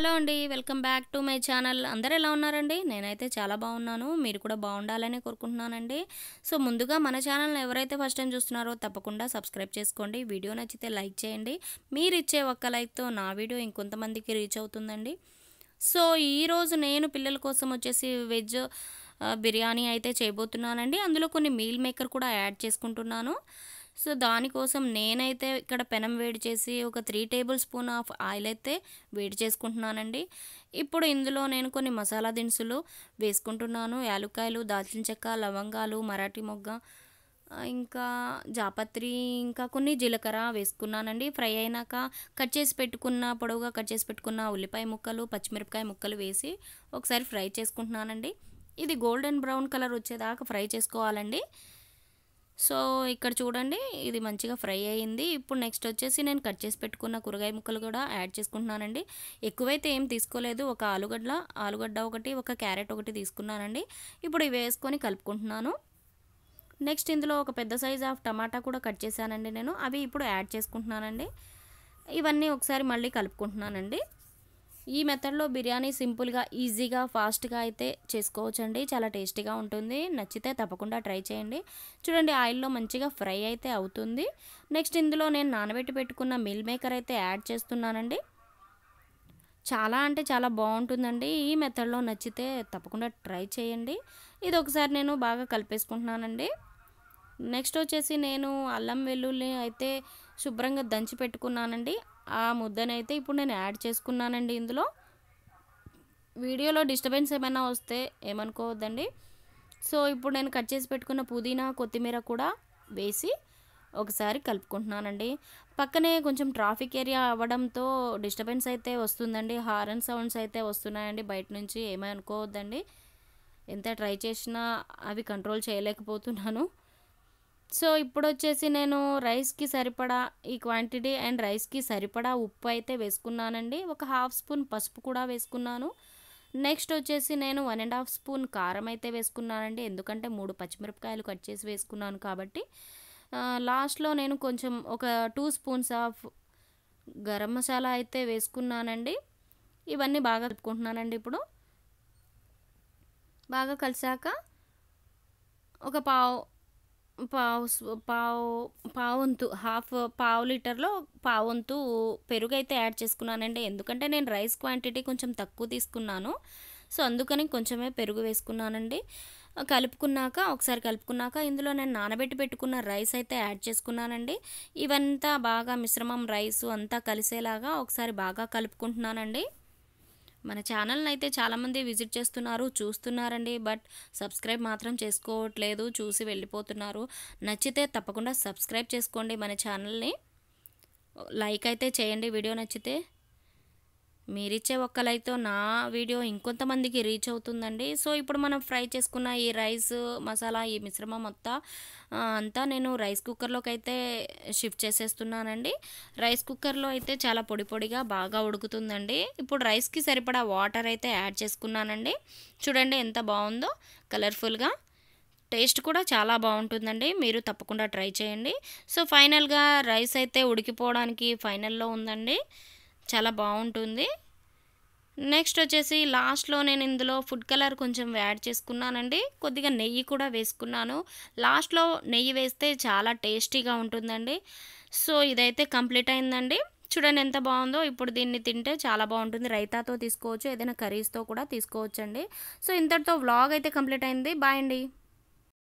hello అండి welcome back to my channel అందరు ఎలా ఉన్నారండి నేనైతే చాలా బాగున్నాను మీరు కూడా బాగుండాలని కోరుకుంటున్నానండి సో ముందుగా మన ఛానల్ని ఎవరైతే ఫస్ట్ టైం చూస్తున్నారో తప్పకుండా సబ్స్క్రైబ్ చేసుకోండి వీడియో నచ్చితే లైక్ చేయండి మీరు ఇచ్చే ఒక్క లైక్తో నా వీడియో ఇంకొంతమందికి రీచ్ అవుతుందండి సో ఈరోజు నేను పిల్లల కోసం వచ్చేసి వెజ్ బిర్యానీ అయితే చేయబోతున్నానండి అందులో కొన్ని మీల్ మేకర్ కూడా యాడ్ చేసుకుంటున్నాను సో దానికోసం నేనైతే ఇక్కడ పెనం వేడి చేసి ఒక three tablespoon of oil అయితే వేడి చేసుకుంటున్నానండి ఇప్పుడు ఇందులో నేను కొన్ని మసాలా దినుసులు వేసుకుంటున్నాను యాలుక్కాయలు దాల్చిన చెక్క లవంగాలు మరాఠీ మొగ్గ ఇంకా జాపత్రి ఇంకా కొన్ని జీలకర్ర వేసుకున్నానండి ఫ్రై అయినాక కట్ చేసి పెట్టుకున్న పొడవుగా కట్ చేసి పెట్టుకున్న ఉల్లిపాయ ముక్కలు పచ్చిమిరపకాయ ముక్కలు వేసి ఒకసారి ఫ్రై చేసుకుంటున్నానండి ఇది గోల్డెన్ బ్రౌన్ కలర్ వచ్చేదాకా ఫ్రై చేసుకోవాలండి సో ఇక్కడ చూడండి ఇది మంచిగా ఫ్రై అయ్యింది ఇప్పుడు నెక్స్ట్ వచ్చేసి నేను కట్ చేసి పెట్టుకున్న కూరగాయ ముక్కలు కూడా యాడ్ చేసుకుంటున్నానండి ఎక్కువైతే ఏం తీసుకోలేదు ఒక ఆలుగడ్డ ఆలుగడ్డ ఒకటి ఒక క్యారెట్ ఒకటి తీసుకున్నానండి ఇప్పుడు ఇవి వేసుకొని కలుపుకుంటున్నాను నెక్స్ట్ ఇందులో ఒక పెద్ద సైజ్ ఆఫ్ టమాటా కూడా కట్ చేశానండి నేను అవి ఇప్పుడు యాడ్ చేసుకుంటున్నానండి ఇవన్నీ ఒకసారి మళ్ళీ కలుపుకుంటున్నానండి ఈ మెథడ్లో బిర్యానీ సింపుల్గా ఈజీగా ఫాస్ట్గా అయితే చేసుకోవచ్చండి చాలా టేస్టీగా ఉంటుంది నచ్చితే తప్పకుండా ట్రై చేయండి చూడండి ఆయిల్లో మంచిగా ఫ్రై అయితే అవుతుంది నెక్స్ట్ ఇందులో నేను నానబెట్టి పెట్టుకున్న మిల్ మేకర్ అయితే యాడ్ చేస్తున్నానండి చాలా అంటే చాలా బాగుంటుందండి ఈ మెథడ్లో నచ్చితే తప్పకుండా ట్రై చేయండి ఇది ఒకసారి నేను బాగా కలిపేసుకుంటున్నానండి నెక్స్ట్ వచ్చేసి నేను అల్లం వెల్లుల్లి అయితే శుభ్రంగా దంచి పెట్టుకున్నానండి ఆ ముద్దనైతే ఇప్పుడు నేను యాడ్ చేసుకున్నానండి ఇందులో వీడియోలో డిస్టర్బెన్స్ ఏమైనా వస్తే ఏమనుకోవద్దండి సో ఇప్పుడు నేను కట్ చేసి పెట్టుకున్న పుదీనా కొత్తిమీర కూడా వేసి ఒకసారి కలుపుకుంటున్నానండి పక్కనే కొంచెం ట్రాఫిక్ ఏరియా అవ్వడంతో డిస్టర్బెన్స్ అయితే వస్తుందండి హారన్ సౌండ్స్ అయితే వస్తున్నాయండి బయట నుంచి ఏమీ అనుకోవద్దండి ఎంత ట్రై చేసినా అవి కంట్రోల్ చేయలేకపోతున్నాను సో ఇప్పుడు వచ్చేసి నేను రైస్కి సరిపడా ఈ క్వాంటిటీ అండ్ రైస్కి సరిపడా ఉప్పు అయితే వేసుకున్నానండి ఒక హాఫ్ స్పూన్ పసుపు కూడా వేసుకున్నాను నెక్స్ట్ వచ్చేసి నేను వన్ అండ్ హాఫ్ స్పూన్ కారం అయితే వేసుకున్నానండి ఎందుకంటే మూడు పచ్చిమిరపకాయలు కట్ చేసి వేసుకున్నాను కాబట్టి లాస్ట్లో నేను కొంచెం ఒక two spoons of garam masala అయితే వేసుకున్నానండి ఇవన్నీ బాగా కలుపుకుంటున్నానండి ఇప్పుడు బాగా కలిసాక ఒక పావు పావు పావు పావంతు హాఫ్ పావు లీటర్లో పావంతు పెరుగు అయితే యాడ్ చేసుకున్నానండి ఎందుకంటే నేను రైస్ క్వాంటిటీ కొంచెం తక్కువ తీసుకున్నాను సో అందుకని కొంచెమే పెరుగు వేసుకున్నానండి కలుపుకున్నాక ఒకసారి కలుపుకున్నాక ఇందులో నేను నానబెట్టి పెట్టుకున్న రైస్ అయితే యాడ్ చేసుకున్నానండి ఇవంతా బాగా మిశ్రమం రైసు అంతా కలిసేలాగా ఒకసారి బాగా కలుపుకుంటున్నానండి మన ఛానల్ని అయితే చాలామంది విజిట్ చేస్తున్నారు చూస్తున్నారండి బట్ సబ్స్క్రైబ్ మాత్రం చేసుకోవట్లేదు చూసి వెళ్ళిపోతున్నారు నచ్చితే తప్పకుండా సబ్స్క్రైబ్ చేసుకోండి మన ఛానల్ని లైక్ అయితే చేయండి వీడియో నచ్చితే మీరిచ్చే ఒక్కలైతే నా వీడియో ఇంకొంతమందికి రీచ్ అవుతుందండి సో ఇప్పుడు మనం ఫ్రై చేసుకున్న ఈ రైస్ మసాలా ఈ మిశ్రమం అంతా అంతా నేను రైస్ కుక్కర్లోకి అయితే షిఫ్ట్ చేసేస్తున్నానండి రైస్ కుక్కర్లో అయితే చాలా పొడి పొడిగా బాగా ఉడుకుతుందండి ఇప్పుడు రైస్కి సరిపడా వాటర్ అయితే యాడ్ చేసుకున్నానండి చూడండి ఎంత బాగుందో కలర్ఫుల్గా టేస్ట్ కూడా చాలా బాగుంటుందండి మీరు తప్పకుండా ట్రై చేయండి సో ఫైనల్గా రైస్ అయితే ఉడికిపోవడానికి ఫైనల్లో ఉందండి చాలా బాగుంటుంది నెక్స్ట్ వచ్చేసి లాస్ట్లో నేను ఇందులో ఫుడ్ కలర్ కొంచెం యాడ్ చేసుకున్నానండి కొద్దిగా నెయ్యి కూడా వేసుకున్నాను లాస్ట్లో నెయ్యి వేస్తే చాలా టేస్టీగా ఉంటుందండి సో ఇదైతే కంప్లీట్ అయిందండి చూడండి ఎంత బాగుందో ఇప్పుడు దీన్ని తింటే చాలా బాగుంటుంది రైతాతో తీసుకోవచ్చు ఏదైనా కర్రీస్తో కూడా తీసుకోవచ్చండి సో ఇంతటితో వ్లాగ్ అయితే కంప్లీట్ అయింది బాయ్ అండి